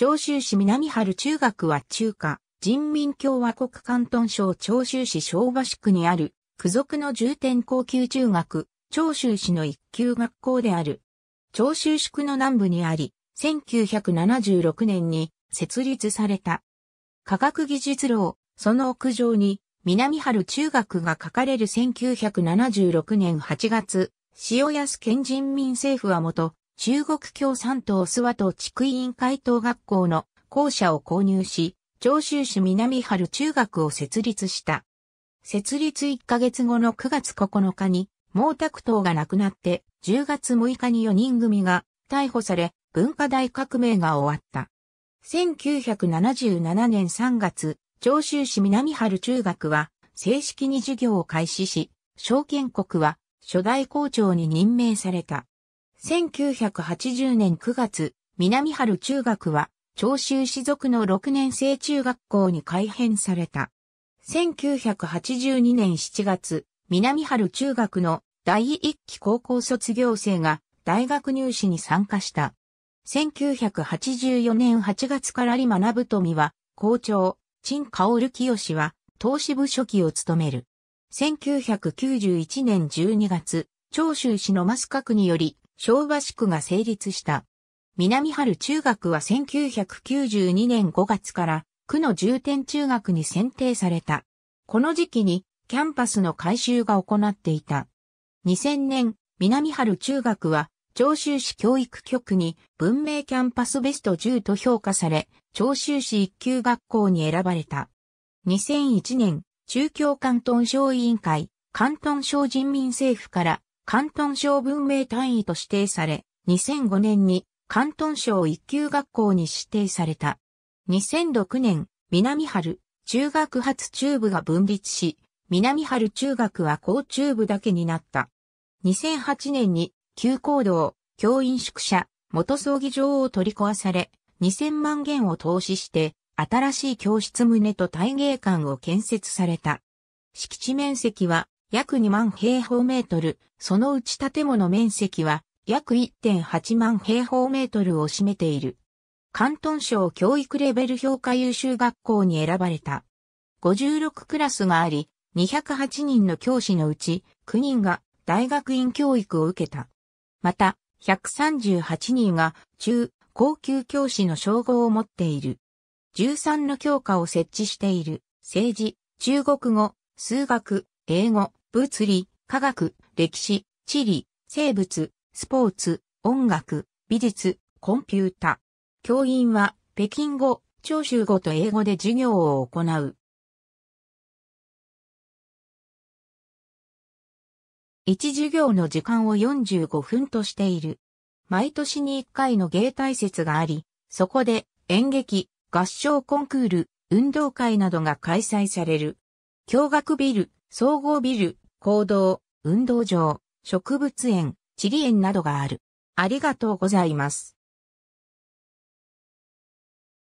長州市南春中学は中華人民共和国関東省長州市和市区にある、付属の重点高級中学、長州市の一級学校である。長州市区の南部にあり、1976年に設立された。科学技術楼、その屋上に、南春中学が書かれる1976年8月、塩安県人民政府はもと、中国共産党諏訪党地区委員会等学校の校舎を購入し、長州市南春中学を設立した。設立1ヶ月後の9月9日に、毛沢東が亡くなって10月6日に4人組が逮捕され、文化大革命が終わった。1977年3月、長州市南春中学は正式に授業を開始し、証券国は初代校長に任命された。1980年9月、南春中学は、長州市属の6年生中学校に改編された。1982年7月、南春中学の第1期高校卒業生が大学入試に参加した。1984年8月から李学富は、校長、陳香薫清は、投資部書記を務める。1991年12月、長州市のマスカ区により、昭和宿が成立した。南春中学は1992年5月から区の重点中学に選定された。この時期にキャンパスの改修が行っていた。2000年、南春中学は長州市教育局に文明キャンパスベスト10と評価され、長州市一級学校に選ばれた。2001年、中京関東省委員会、関東省人民政府から関東省文明単位と指定され、2005年に関東省一級学校に指定された。2006年、南春、中学発中部が分立し、南春中学は高中部だけになった。2008年に、旧校道、教員宿舎、元葬儀場を取り壊され、2000万元を投資して、新しい教室棟と体芸館を建設された。敷地面積は約2万平方メートル、そのうち建物面積は約1.8万平方メートルを占めている。関東省教育レベル評価優秀学校に選ばれた。56クラスがあり、208人の教師のうち9人が大学院教育を受けた。また、138人が中、高級教師の称号を持っている。13の教科を設置している。政治、中国語、数学、英語、物理、科学、歴史、地理、生物、スポーツ、音楽、美術、コンピュータ。教員は、北京語、長州語と英語で授業を行う。一授業の時間を45分としている。毎年に1回の芸大説があり、そこで演劇、合唱コンクール、運動会などが開催される。教学ビル、総合ビル、行動、運動場、植物園、地理園などがある。ありがとうございます。